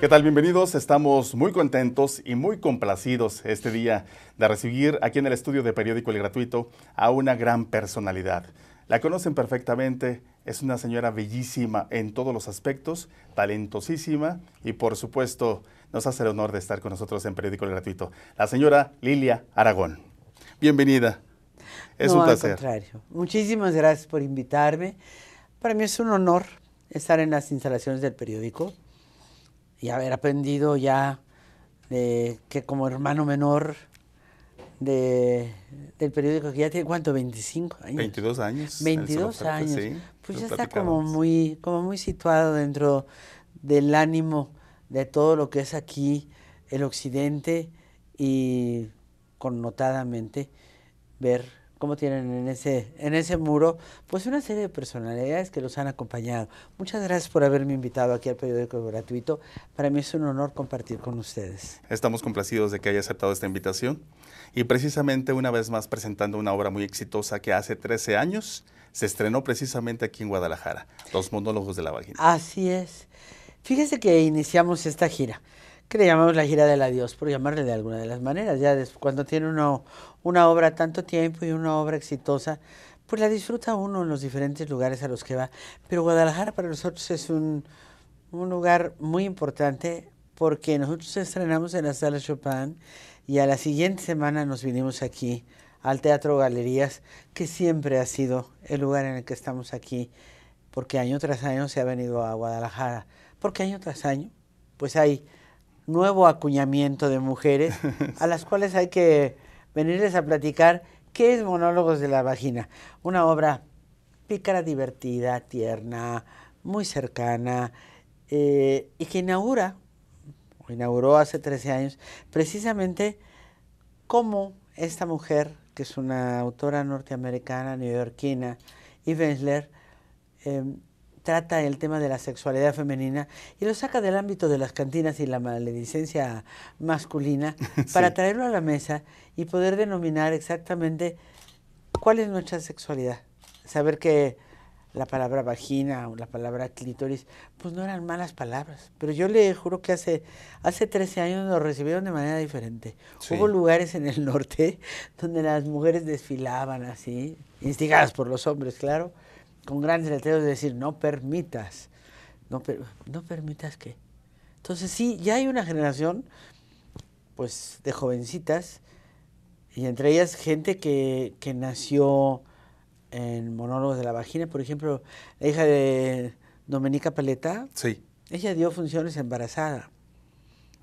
¿Qué tal? Bienvenidos. Estamos muy contentos y muy complacidos este día de recibir aquí en el estudio de Periódico El Gratuito a una gran personalidad. La conocen perfectamente, es una señora bellísima en todos los aspectos, talentosísima y por supuesto nos hace el honor de estar con nosotros en Periódico El Gratuito, la señora Lilia Aragón. Bienvenida. Es un placer. Al contrario. Muchísimas gracias por invitarme. Para mí es un honor estar en las instalaciones del periódico y haber aprendido ya que como hermano menor de, del periódico, que ya tiene cuánto, 25 años. 22 años. 22 años. pues ya está como muy, como muy situado dentro del ánimo de todo lo que es aquí el occidente y connotadamente ver como tienen en ese, en ese muro, pues una serie de personalidades que los han acompañado. Muchas gracias por haberme invitado aquí al periódico gratuito. Para mí es un honor compartir con ustedes. Estamos complacidos de que haya aceptado esta invitación y precisamente una vez más presentando una obra muy exitosa que hace 13 años se estrenó precisamente aquí en Guadalajara, Los monólogos de la vagina. Así es. Fíjese que iniciamos esta gira que le llamamos la gira del adiós, por llamarle de alguna de las maneras. Ya cuando tiene uno una obra tanto tiempo y una obra exitosa, pues la disfruta uno en los diferentes lugares a los que va. Pero Guadalajara para nosotros es un, un lugar muy importante porque nosotros estrenamos en la sala Chopin y a la siguiente semana nos vinimos aquí al Teatro Galerías, que siempre ha sido el lugar en el que estamos aquí, porque año tras año se ha venido a Guadalajara, porque año tras año pues hay nuevo acuñamiento de mujeres, a las cuales hay que venirles a platicar qué es Monólogos de la Vagina. Una obra pícara, divertida, tierna, muy cercana, eh, y que inaugura, o inauguró hace 13 años, precisamente cómo esta mujer, que es una autora norteamericana, neoyorquina, y em, trata el tema de la sexualidad femenina y lo saca del ámbito de las cantinas y la maledicencia masculina para traerlo a la mesa y poder denominar exactamente cuál es nuestra sexualidad. Saber que la palabra vagina o la palabra clítoris, pues no eran malas palabras. Pero yo le juro que hace, hace 13 años nos recibieron de manera diferente. Hubo lugares en el norte donde las mujeres desfilaban así, instigadas por los hombres, claro, con grandes letreros de decir, no permitas, no, no permitas que. Entonces sí, ya hay una generación, pues, de jovencitas, y entre ellas gente que, que nació en Monólogos de la Vagina, por ejemplo, la hija de Domenica Paleta. Sí. Ella dio funciones embarazada.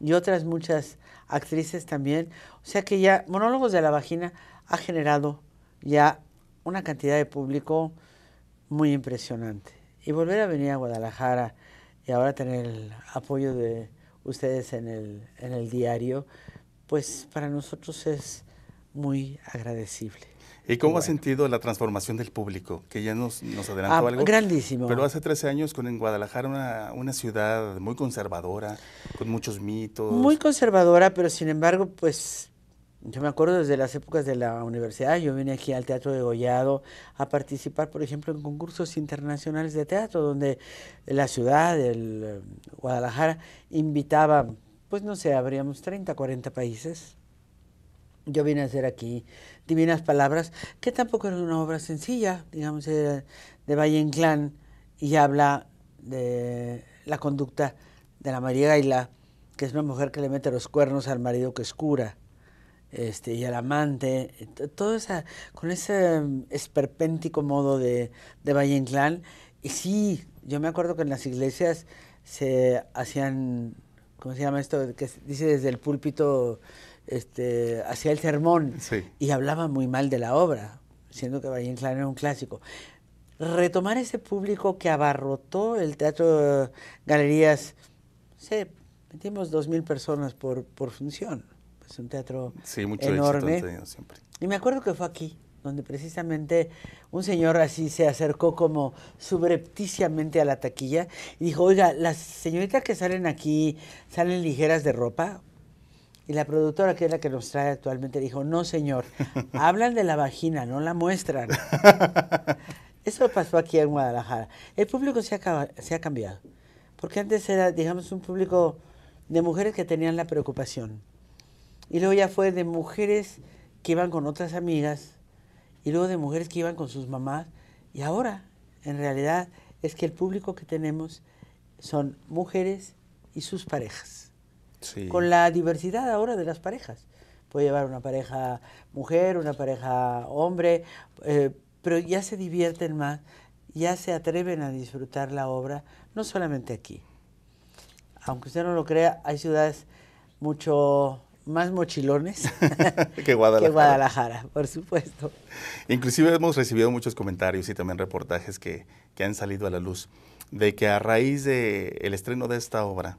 Y otras muchas actrices también. O sea que ya Monólogos de la Vagina ha generado ya una cantidad de público muy impresionante. Y volver a venir a Guadalajara y ahora tener el apoyo de ustedes en el, en el diario, pues para nosotros es muy agradecible. ¿Y cómo ha sentido la transformación del público? Que ya nos, nos ah, adelantó algo. Grandísimo. Pero hace 13 años con en Guadalajara, una, una, ciudad muy conservadora, con muchos mitos. Muy conservadora, pero sin embargo, pues yo me acuerdo desde las épocas de la universidad, yo vine aquí al Teatro de Gollado a participar, por ejemplo, en concursos internacionales de teatro, donde la ciudad, el eh, Guadalajara, invitaba, pues no sé, habríamos 30, 40 países. Yo vine a hacer aquí Divinas Palabras, que tampoco era una obra sencilla, digamos, era de Valle Inclán, y habla de la conducta de la María Gaila, que es una mujer que le mete los cuernos al marido que es cura. Este, y el amante, eh, todo esa, con ese mm, esperpéntico modo de, de Valle Inclán. Y sí, yo me acuerdo que en las iglesias se hacían, ¿cómo se llama esto? Que dice desde el púlpito, este, hacía el sermón y hablaba muy mal de la obra, siendo que Valle Inclán era un clásico. Retomar ese público que abarrotó el teatro, galerías, sé, metimos dos mil personas por función es un teatro enorme. siempre. Y me acuerdo que fue aquí, donde precisamente un señor así se acercó como subrepticiamente a la taquilla y dijo, oiga, las señoritas que salen aquí salen ligeras de ropa. Y la productora, que es la que nos trae actualmente, dijo, no señor, hablan de la vagina, no la muestran. Eso pasó aquí en Guadalajara. El público se se ha cambiado, porque antes era, digamos, un público de mujeres que tenían la preocupación y luego ya fue de mujeres que iban con otras amigas y luego de mujeres que iban con sus mamás. Y ahora, en realidad, es que el público que tenemos son mujeres y sus parejas. Con la diversidad ahora de las parejas. Puede llevar una pareja mujer, una pareja hombre, eh, pero ya se divierten más, ya se atreven a disfrutar la obra, no solamente aquí. Aunque usted no lo crea, hay ciudades mucho más mochilones que, Guadalajara. por supuesto. Inclusive hemos recibido muchos comentarios y también reportajes que, que han salido a la luz de que a raíz del el estreno de esta obra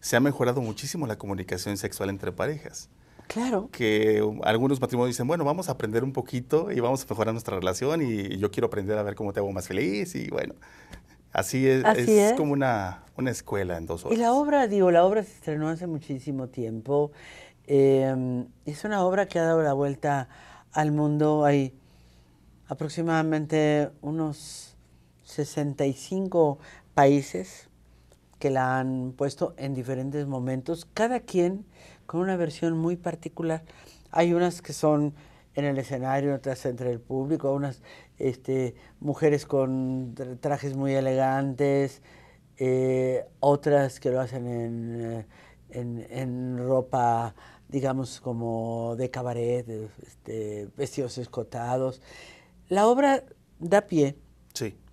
se ha mejorado muchísimo la comunicación sexual entre parejas. Claro. Que algunos matrimonios dicen, bueno, vamos a aprender un poquito y vamos a mejorar nuestra relación y yo quiero aprender a ver cómo te hago más feliz y bueno, Así es, es, como una, una escuela en dos horas. Y la obra, digo, la obra se estrenó hace muchísimo tiempo. Em, es una obra que ha dado la vuelta al mundo. Hay aproximadamente unos 65 países que la han puesto en diferentes momentos, cada quien con una versión muy particular. Hay unas que son en el escenario, otras entre el público, unas este, mujeres con trajes muy elegantes, eh, otras que lo hacen en, eh, en ropa digamos, como de cabaret, de, este, vestidos escotados. La obra da pie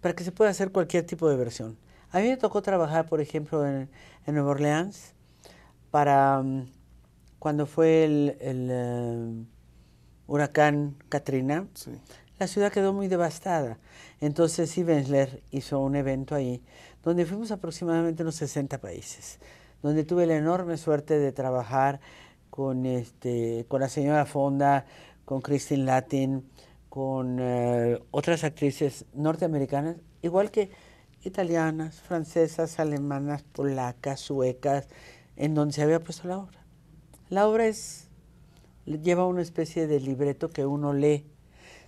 para que se pueda hacer cualquier tipo de versión. A mí me tocó trabajar, por ejemplo, en, en Nueva Orleans para mm, cuando fue el, eh, huracán Katrina. La ciudad quedó muy devastada. Entonces, Ivensler hizo un evento ahí donde fuimos aproximadamente unos 60 países, donde tuve la enorme suerte de trabajar con, este, con la señora Fonda, con Christine Latin, con eh, otras actrices norteamericanas, igual que italianas, francesas, alemanas, polacas, suecas, en donde se había puesto la obra. La obra es, lleva una especie de libreto que uno lee.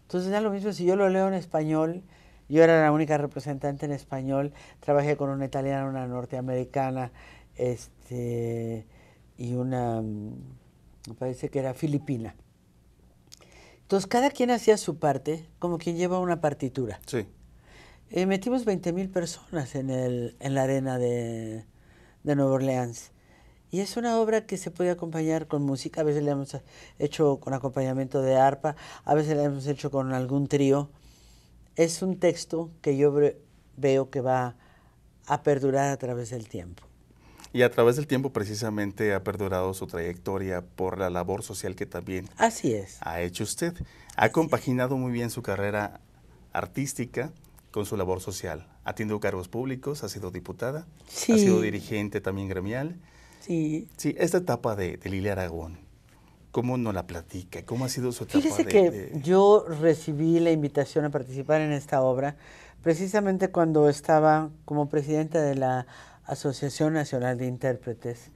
Entonces ya lo mismo si yo lo leo en español, yo era la única representante en español, trabajé con una italiana, una norteamericana, este, y una mm, me parece que era filipina. Entonces, cada quien hacía su parte, como quien lleva una partitura. Eh, metimos 20.000 mil personas en, el, la arena de, de Nueva Orleans. Y es una obra que se puede acompañar con música. A veces la hemos hecho con acompañamiento de arpa, a veces la hemos hecho con algún trío. Es un texto que yo veo que va a perdurar a través del tiempo. Y a través del tiempo precisamente ha perdurado su trayectoria por la labor social que también Así es. ha hecho usted. Ha compaginado muy bien su carrera artística con su labor social. Ha tenido cargos públicos, ha sido diputada, ha sido dirigente también gremial. Sí. Sí, esta etapa de, de Aragón, ¿cómo nos la platica? ¿Cómo ha sido su etapa? Fíjese que yo recibí la invitación a participar en esta obra precisamente cuando estaba como presidenta de la Asociación Nacional de Intérpretes,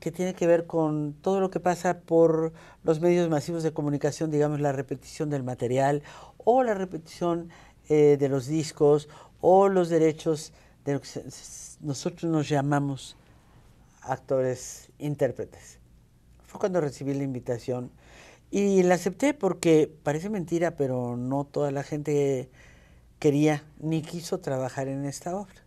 que tiene que ver con todo lo que pasa por los medios masivos de comunicación, digamos la repetición del material o la repetición eh, de los discos o los derechos de lo que nosotros nos llamamos actores intérpretes. Fue cuando recibí la invitación y la acepté porque parece mentira, pero no toda la gente quería ni quiso trabajar en esta obra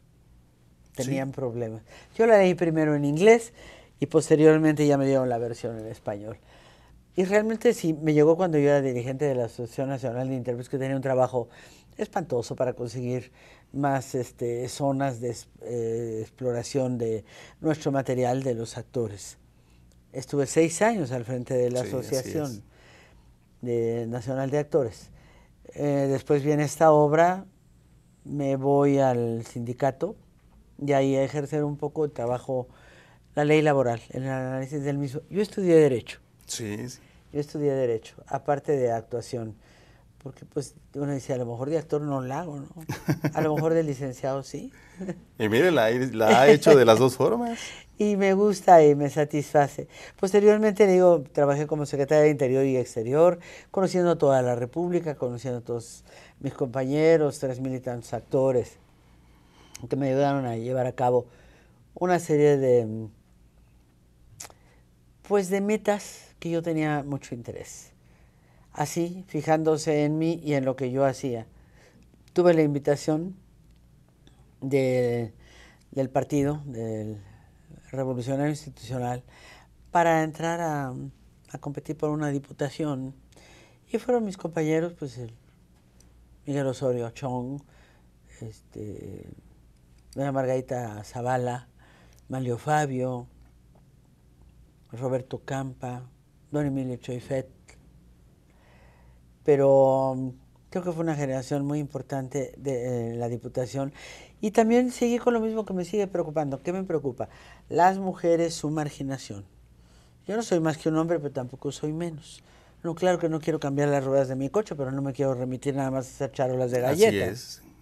tenían problemas. Yo la leí primero en inglés y posteriormente ya me dieron la versión en español. Y realmente sí, me llegó cuando yo era dirigente de la Asociación Nacional de Intérpretes, que tenía un trabajo espantoso para conseguir más este, zonas de eh, exploración de nuestro material de los actores. Estuve seis años al frente de la Asociación de, Nacional de Actores. Eh, después viene esta obra, me voy al sindicato y ahí a ejercer un poco trabajo, la ley laboral, el análisis del mismo. Yo estudié Derecho. Sí, sí. Yo estudié Derecho, aparte de actuación. Porque pues uno dice, a lo mejor de actor no la hago, ¿no? A lo mejor de licenciado sí. Y mire, la, ha hecho de las dos formas. y me gusta y me satisface. Posteriormente, digo, trabajé como secretaria de Interior y Exterior, conociendo toda la República, conociendo a todos mis compañeros, tres militantes actores que me ayudaron a llevar a cabo una serie de, pues de metas que yo tenía mucho interés. Así, fijándose en mí y en lo que yo hacía. Tuve la invitación de, del partido, del Revolucionario Institucional, para entrar a, a competir por una diputación. Y fueron mis compañeros, pues Miguel Osorio Chong, este, doña Margarita Zavala, Malio Fabio, Roberto Campa, don Emilio Choifet. Pero um, creo que fue una generación muy importante de eh, la Diputación. Y también seguí con lo mismo que me sigue preocupando. ¿Qué me preocupa? Las mujeres, su marginación. Yo no soy más que un hombre, pero tampoco soy menos. No, claro que no quiero cambiar las ruedas de mi coche, pero no me quiero remitir nada más a charolas de galletas. Así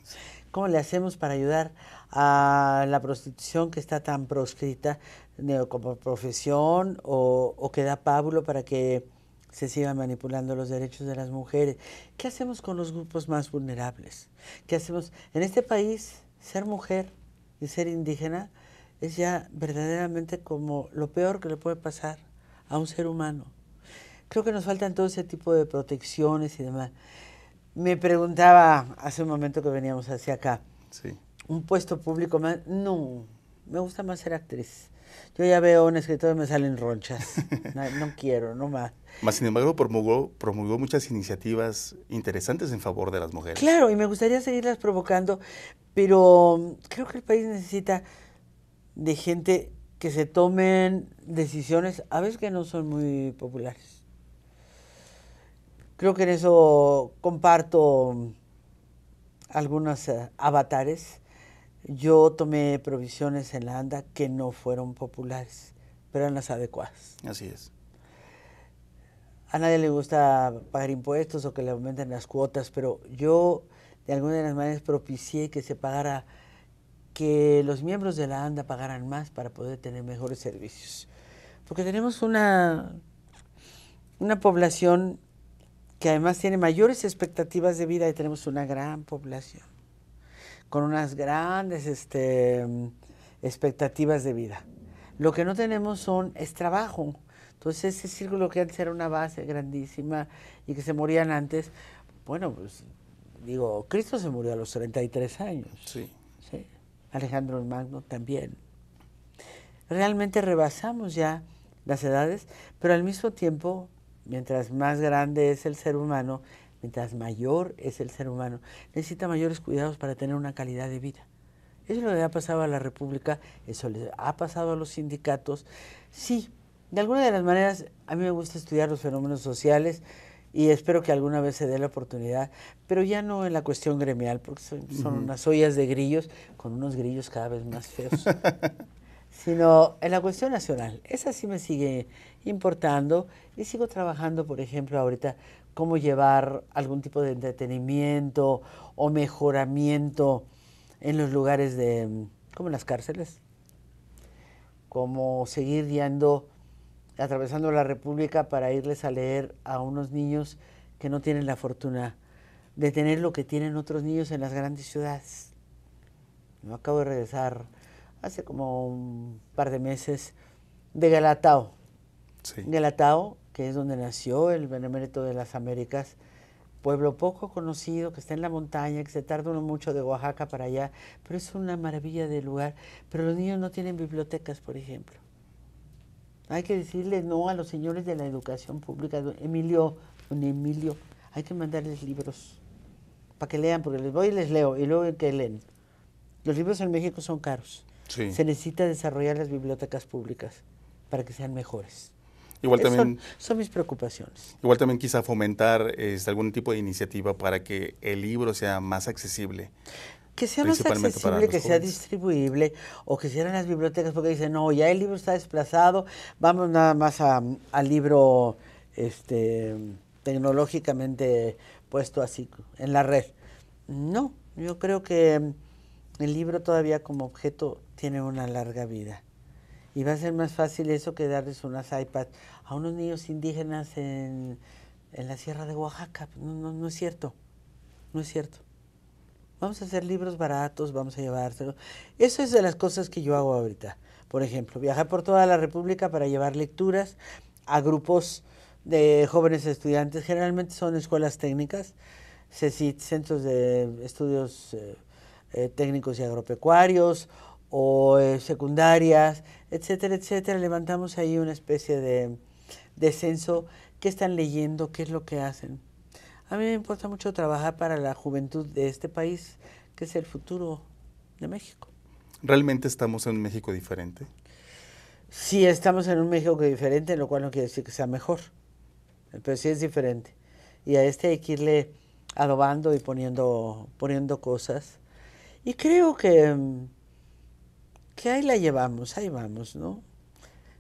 ¿Cómo le hacemos para ayudar a la prostitución que está tan proscrita como profesión o, que da pábulo para que se sigan manipulando los derechos de las mujeres? ¿Qué hacemos con los grupos más vulnerables? ¿Qué hacemos? En este país, ser mujer y ser indígena es ya verdaderamente como lo peor que le puede pasar a un ser humano. Creo que nos faltan todo ese tipo de protecciones y demás. Me preguntaba hace un momento que veníamos hacia acá. ¿Un puesto público más? No, me gusta más ser actriz. Yo ya veo un escritor y me salen ronchas. No, quiero, no más. Más sin embargo, promulgó muchas iniciativas interesantes en favor de las mujeres. Claro, y me gustaría seguirlas provocando, pero creo que el país necesita de gente que se tomen decisiones, a veces que no son muy populares. Creo que en eso comparto algunos eh, avatares. Yo tomé provisiones en la ANDA que no fueron populares, pero eran las adecuadas. Así es. A nadie le gusta pagar impuestos o que le aumenten las cuotas, pero yo de alguna de las maneras propicié que se pagara, que los miembros de la ANDA pagaran más para poder tener mejores servicios. Porque tenemos una, una población que además tiene mayores expectativas de vida y tenemos una gran población con unas grandes este, expectativas de vida. Lo que no tenemos son, es trabajo. Entonces ese círculo que antes era una base grandísima y que se morían antes, bueno, pues digo, Cristo se murió a los 33 años. Sí. ¿sí? Alejandro Magno también. Realmente rebasamos ya las edades, pero al mismo tiempo Mientras más grande es el ser humano, mientras mayor es el ser humano, necesita mayores cuidados para tener una calidad de vida. Eso le ha pasado a la República, eso le ha pasado a los sindicatos. Sí, de alguna de las maneras, a mí me gusta estudiar los fenómenos sociales y espero que alguna vez se dé la oportunidad, pero ya no en la cuestión gremial, porque son, unas ollas de grillos con unos grillos cada vez más feos. sino en la cuestión nacional. Esa sí me sigue importando y sigo trabajando, por ejemplo, ahorita cómo llevar algún tipo de entretenimiento o mejoramiento en los lugares de, mm, como en las cárceles, como seguir guiando, atravesando la República para irles a leer a unos niños que no tienen la fortuna de tener lo que tienen otros niños en las grandes ciudades. No acabo de regresar hace como un par de meses, de Galatao. Sí. Galatao, que es donde nació el Benemérito de las Américas, pueblo poco conocido, que está en la montaña, que se tarda uno mucho de Oaxaca para allá, pero es una maravilla de lugar. Pero los niños no tienen bibliotecas, por ejemplo. Hay que decirle no a los señores de la educación pública, Emilio, don Emilio, hay que mandarles libros para que lean, porque les voy y les leo, y luego que leen. Los libros en México son caros se necesita desarrollar las bibliotecas públicas para que sean mejores. Igual también, son, mis preocupaciones. Igual también quizá fomentar este, algún tipo de iniciativa para que el libro sea más accesible. Que sea más accesible, que sea distribuible o que sean las bibliotecas porque dicen, no, ya el libro está desplazado, vamos nada más al libro este, tecnológicamente puesto así en la red. No, yo creo que el libro todavía como objeto tiene una larga vida. Y va a ser más fácil eso que darles unas iPads a unos niños indígenas en, la Sierra de Oaxaca. No, es cierto, no es cierto. Vamos a hacer libros baratos, vamos a llevárselo. Eso es de las cosas que yo hago ahorita. Por ejemplo, viajar por toda la República para llevar lecturas a grupos de jóvenes estudiantes. Generalmente son escuelas técnicas, centros de estudios... Eh, eh, técnicos y agropecuarios o eh, secundarias, etcétera, etcétera. Levantamos ahí una especie de, de censo, qué están leyendo, qué es lo que hacen. A mí me importa mucho trabajar para la juventud de este país, que es el futuro de México. ¿Realmente estamos en un México diferente? Sí, estamos en un México diferente, lo cual no quiere decir que sea mejor, pero sí es diferente. Y a este hay que irle adobando y poniendo, poniendo cosas y creo que, mm, que ahí la llevamos, ahí vamos, ¿no?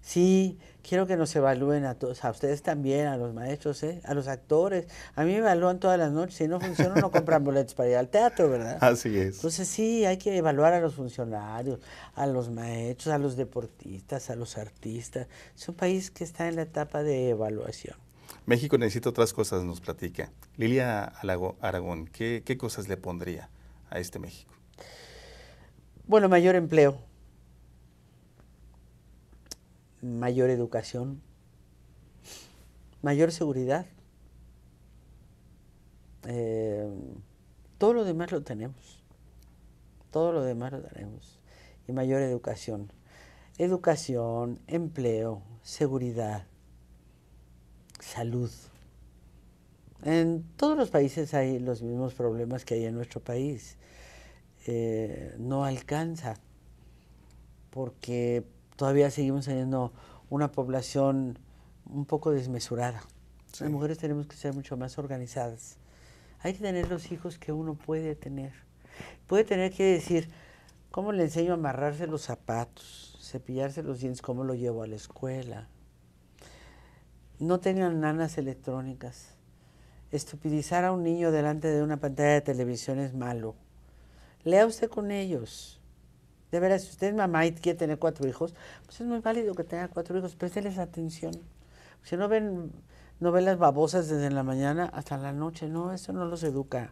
Sí, quiero que nos evalúen a todos, a ustedes también, a los maestros, ¿eh? a los actores. A mí me evalúan todas las noches, si no funciona no compran boletos para ir al teatro, ¿verdad? Así es. Entonces sí, hay que evaluar a los funcionarios, a los maestros, a los deportistas, a los artistas. Es un país que está en la etapa de evaluación. México necesita otras cosas, nos platica. Lilia Aragón, qué cosas le pondría a este México? Bueno, mayor empleo, mayor educación, mayor seguridad. Eh, todo lo demás lo tenemos. Todo lo demás lo tenemos. Y mayor educación. Educación, empleo, seguridad, salud. En todos los países hay los mismos problemas que hay en nuestro país. Eh, no alcanza, porque todavía seguimos teniendo una población un poco desmesurada. Las mujeres tenemos que ser mucho más organizadas. Hay que tener los hijos que uno puede tener. Puede tener que decir, ¿cómo le enseño a amarrarse los zapatos? Cepillarse los dientes, ¿cómo lo llevo a la escuela? No tengan nanas electrónicas. Estupidizar a un niño delante de una pantalla de televisión es malo lea usted con ellos. De veras, si usted es mamá y quiere tener cuatro hijos, pues es muy válido que tenga cuatro hijos, présteles atención. Si no ven novelas babosas desde la mañana hasta la noche, no, eso no los educa.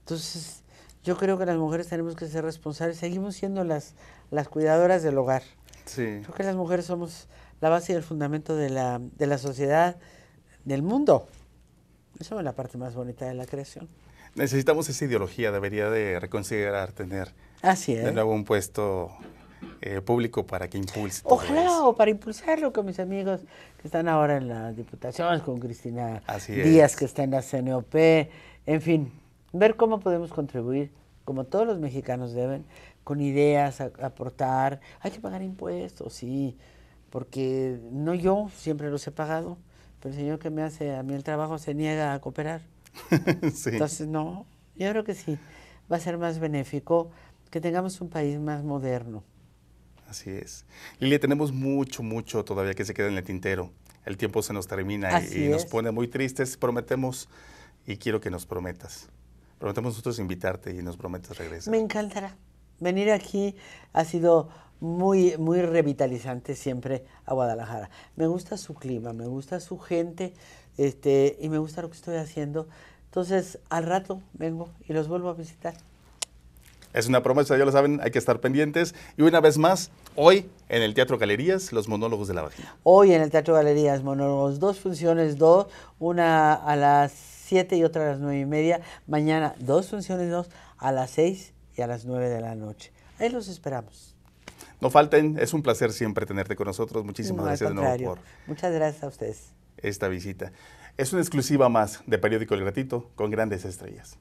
Entonces, yo creo que las mujeres tenemos que ser responsables, seguimos siendo las, las cuidadoras del hogar. Sí. Creo que las mujeres somos la base y el fundamento de la, de la sociedad, del mundo. Eso es la parte más bonita de la creación necesitamos esa ideología, debería de reconsiderar tener Así nuevo un puesto eh, público para que impulse. Ojalá, o para impulsarlo con mis amigos que están ahora en las diputaciones, con Cristina Díaz, que está en la CNOP, en fin, ver cómo podemos contribuir, como todos los mexicanos deben, con ideas, aportar. Hay que pagar impuestos, sí, porque no yo siempre los he pagado, pero el señor que me hace a mí el trabajo se niega a cooperar. sí. Entonces, no, yo creo que sí, va a ser más benéfico que tengamos un país más moderno. Así es. Lilia, tenemos mucho, mucho todavía que se queda en el tintero. El tiempo se nos termina y, nos pone muy tristes. Prometemos, y quiero que nos prometas, prometemos nosotros invitarte y nos prometes regresar. Me encantará. Venir aquí ha sido muy, muy revitalizante siempre a Guadalajara. Me gusta su clima, me gusta su gente, este, y me gusta lo que estoy haciendo. Entonces, al rato vengo y los vuelvo a visitar. Es una promesa, ya lo saben, hay que estar pendientes. Y una vez más, hoy en el Teatro Galerías, los monólogos de la vagina. Hoy en el Teatro Galerías, monólogos, dos funciones, dos, una a las siete y otra a las nueve y media. Mañana, dos funciones, dos, a las 6 y a las 9 de la noche. Ahí los esperamos. No falten, es un placer siempre tenerte con nosotros. Muchísimas gracias de nuevo por... Muchas gracias a ustedes esta visita. Es una exclusiva más de Periódico El Gratito con grandes estrellas.